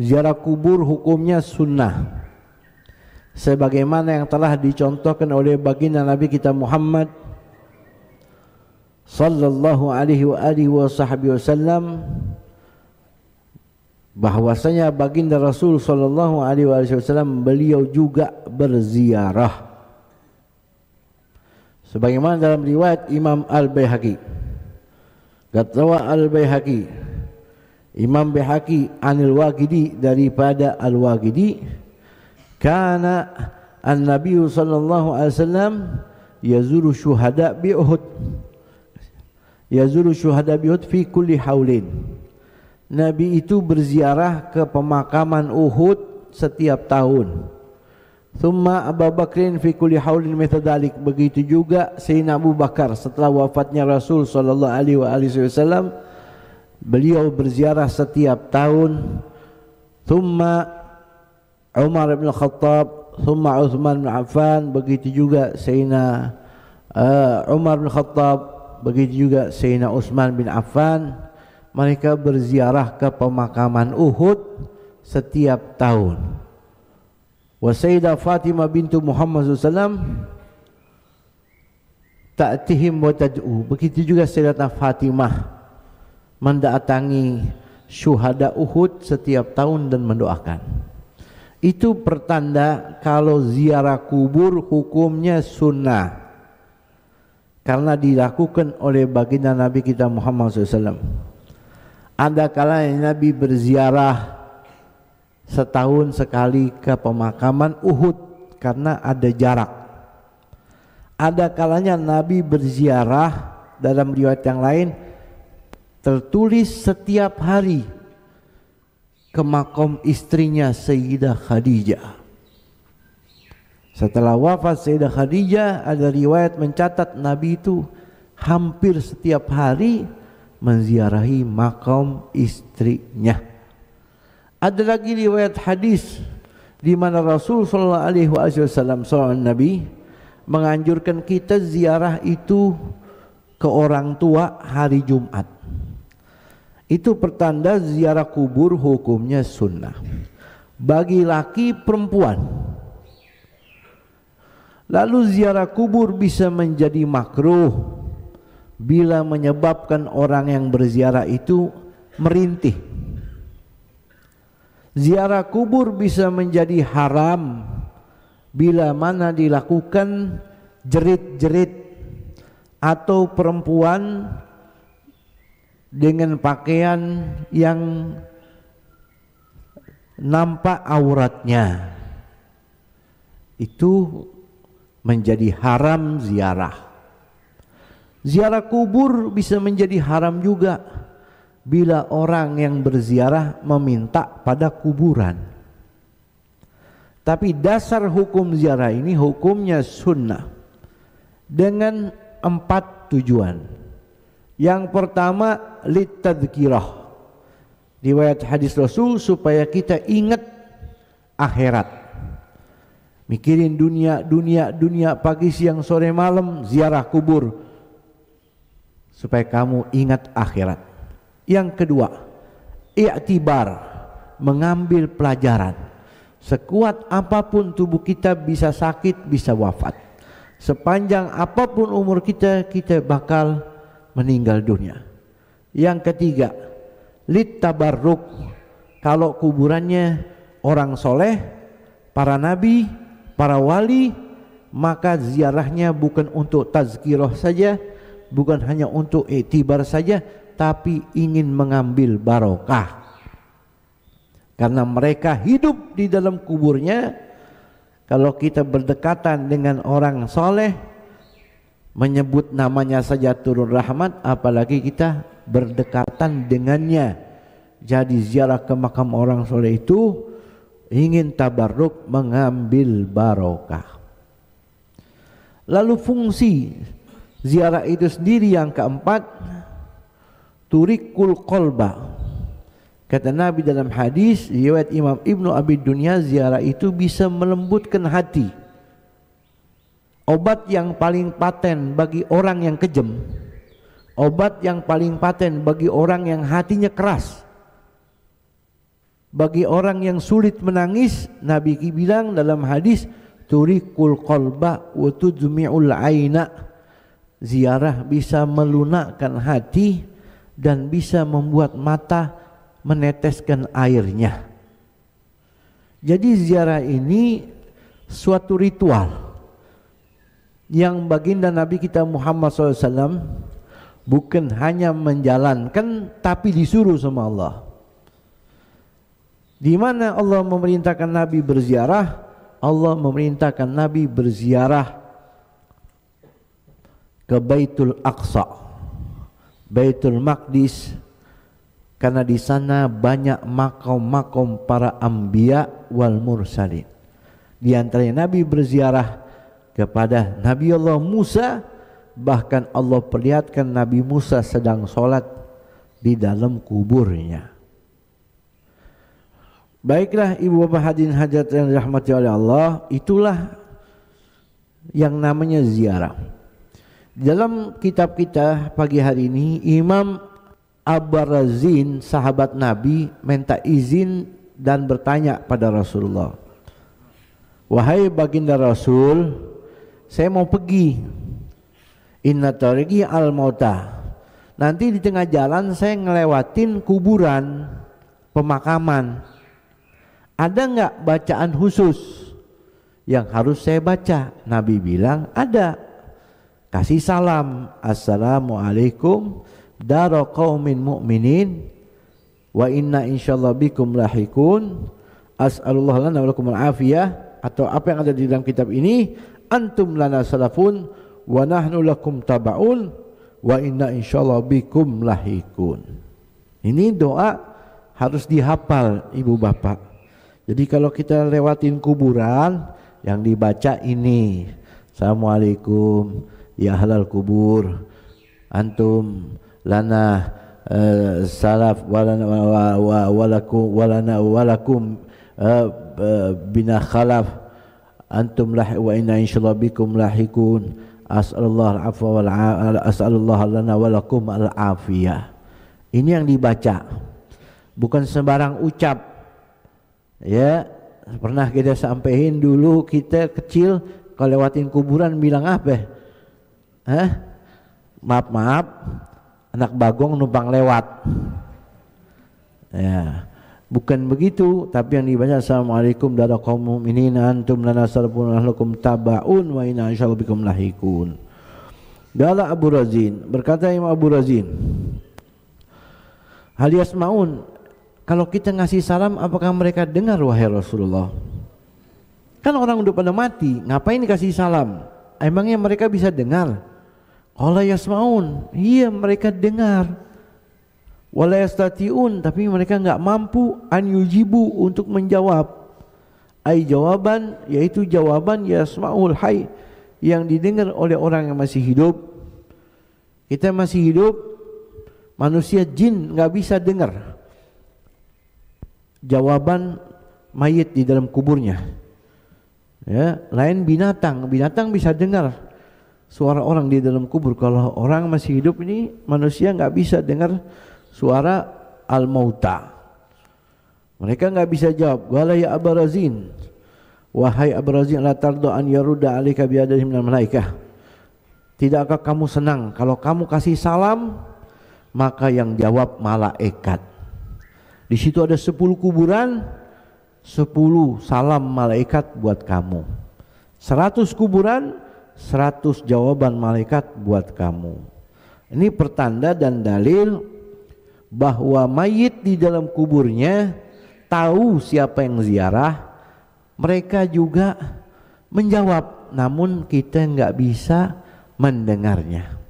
ziarah kubur hukumnya sunnah sebagaimana yang telah dicontohkan oleh baginda Nabi kita Muhammad sallallahu alaihi wa alihi wa sahbihi wasallam bahwasanya baginda Rasul sallallahu alaihi wa alihi wasallam beliau juga berziarah sebagaimana dalam riwayat Imam al bayhaqi Gatawa al bayhaqi Imam Bihaki anil Waqidi daripada Al Waqidi karena an Nabi sallallahu alaihi wasallam yazuru syuhada bi Uhud yazuru syuhada bi Uhud fi kulli haulin Nabi itu berziarah ke pemakaman Uhud setiap tahun Thumma Abu Bakrin fi kulli haulin mitadalik begitu juga Sayyidina Abu Bakar setelah wafatnya Rasul sallallahu alaihi wasallam beliau berziarah setiap tahun thumma Umar bin Khattab thumma Uthman bin Affan begitu juga Sayyidina uh, Umar bin Khattab begitu juga Sayyidina Uthman bin Affan mereka berziarah ke pemakaman Uhud setiap tahun wa Sayyidah Fatimah bintu Muhammad SAW ta'tihim wa tad'u begitu juga Sayyidah Fatimah mendatangi syuhada Uhud setiap tahun dan mendoakan. Itu pertanda kalau ziarah kubur hukumnya sunnah. Karena dilakukan oleh baginda Nabi kita Muhammad SAW. Ada kalanya Nabi berziarah setahun sekali ke pemakaman Uhud karena ada jarak. Ada kalanya Nabi berziarah dalam riwayat yang lain tertulis setiap hari ke makom istrinya Sayyidah Khadijah. Setelah wafat Sayyidah Khadijah ada riwayat mencatat Nabi itu hampir setiap hari menziarahi makom istrinya. Ada lagi riwayat hadis di mana Rasul sallallahu alaihi wasallam seorang nabi menganjurkan kita ziarah itu ke orang tua hari Jumat itu pertanda ziarah kubur hukumnya sunnah bagi laki perempuan lalu ziarah kubur bisa menjadi makruh bila menyebabkan orang yang berziarah itu merintih ziarah kubur bisa menjadi haram bila mana dilakukan jerit-jerit atau perempuan dengan pakaian yang nampak auratnya itu menjadi haram ziarah. Ziarah kubur bisa menjadi haram juga bila orang yang berziarah meminta pada kuburan. Tapi dasar hukum ziarah ini hukumnya sunnah dengan empat tujuan. Yang pertama litadzkirah. Riwayat hadis Rasul supaya kita ingat akhirat. Mikirin dunia, dunia, dunia pagi, siang, sore, malam, ziarah kubur. Supaya kamu ingat akhirat. Yang kedua, i'tibar, mengambil pelajaran. Sekuat apapun tubuh kita bisa sakit, bisa wafat. Sepanjang apapun umur kita, kita bakal meninggal dunia. Yang ketiga, lit tabaruk. Kalau kuburannya orang soleh, para nabi, para wali, maka ziarahnya bukan untuk tazkirah saja, bukan hanya untuk etibar saja, tapi ingin mengambil barokah. Karena mereka hidup di dalam kuburnya, kalau kita berdekatan dengan orang soleh, menyebut namanya saja turun rahmat apalagi kita berdekatan dengannya jadi ziarah ke makam orang soleh itu ingin tabarruk mengambil barokah lalu fungsi ziarah itu sendiri yang keempat turikul kolba kata Nabi dalam hadis riwayat Imam Ibnu Abid Dunya ziarah itu bisa melembutkan hati Obat yang paling paten bagi orang yang kejam, obat yang paling paten bagi orang yang hatinya keras, bagi orang yang sulit menangis, Nabi bilang dalam hadis, turikul kolba wa tudmi'ul aina. Ziarah bisa melunakkan hati dan bisa membuat mata meneteskan airnya. Jadi ziarah ini suatu ritual yang baginda Nabi kita Muhammad SAW bukan hanya menjalankan tapi disuruh sama Allah. Di mana Allah memerintahkan Nabi berziarah, Allah memerintahkan Nabi berziarah ke Baitul Aqsa, Baitul Maqdis, karena di sana banyak makom-makom para ambia wal mursalin. Di antaranya Nabi berziarah kepada Nabi Allah Musa bahkan Allah perlihatkan Nabi Musa sedang sholat di dalam kuburnya Baiklah ibu bapak hadirin hajat yang dirahmati oleh Allah itulah yang namanya ziarah dalam kitab kita pagi hari ini Imam Abarazin sahabat Nabi minta izin dan bertanya pada Rasulullah Wahai baginda Rasul saya mau pergi inna tariki al mauta nanti di tengah jalan saya ngelewatin kuburan pemakaman ada nggak bacaan khusus yang harus saya baca Nabi bilang ada kasih salam assalamualaikum daro qaumin mu'minin wa inna insyaallah bikum lahikun as'alullah lana wa lakum al afiyah atau apa yang ada di dalam kitab ini antum lana salafun wa nahnu lakum tabaun wa inna insyaallah bikum lahikun. Ini doa harus dihafal ibu bapak. Jadi kalau kita lewatin kuburan yang dibaca ini Assalamualaikum ya halal kubur antum lana uh, salaf walana wa, walakum walana walakum uh, eh, bina khalaf antum lah wa inna insyaallah bikum lahikun as'alullah al-afwa wal as'alullah lana wa lakum al-afiyah ini yang dibaca bukan sembarang ucap ya pernah kita sampaikan dulu kita kecil kalau lewatin kuburan bilang apa Hah? maaf maaf anak bagong numpang lewat ya Bukan begitu, tapi yang dibaca Assalamualaikum warahmatullahi kaum antum lana ahlukum tabaun wa inna lahikun. Dala Abu Razin, berkata Imam Abu Razin, Hal yasmaun, kalau kita ngasih salam apakah mereka dengar wahai Rasulullah? Kan orang udah pada mati, ngapain dikasih salam? Emangnya mereka bisa dengar? ya yasmaun, iya mereka dengar walayastatiun tapi mereka nggak mampu an yujibu untuk menjawab ai jawaban yaitu jawaban yasmaul hayy yang didengar oleh orang yang masih hidup kita masih hidup manusia jin nggak bisa dengar jawaban mayit di dalam kuburnya ya lain binatang binatang bisa dengar suara orang di dalam kubur kalau orang masih hidup ini manusia nggak bisa dengar suara al-mauta. Mereka nggak bisa jawab. Wala ya Abarazin. Wahai Abarazin la tardo an yaruda alika biadahim minal malaikah. Tidakkah kamu senang kalau kamu kasih salam maka yang jawab malaikat. Di situ ada 10 kuburan 10 salam malaikat buat kamu. 100 kuburan 100 jawaban malaikat buat kamu. Ini pertanda dan dalil bahwa mayit di dalam kuburnya tahu siapa yang ziarah mereka juga menjawab namun kita nggak bisa mendengarnya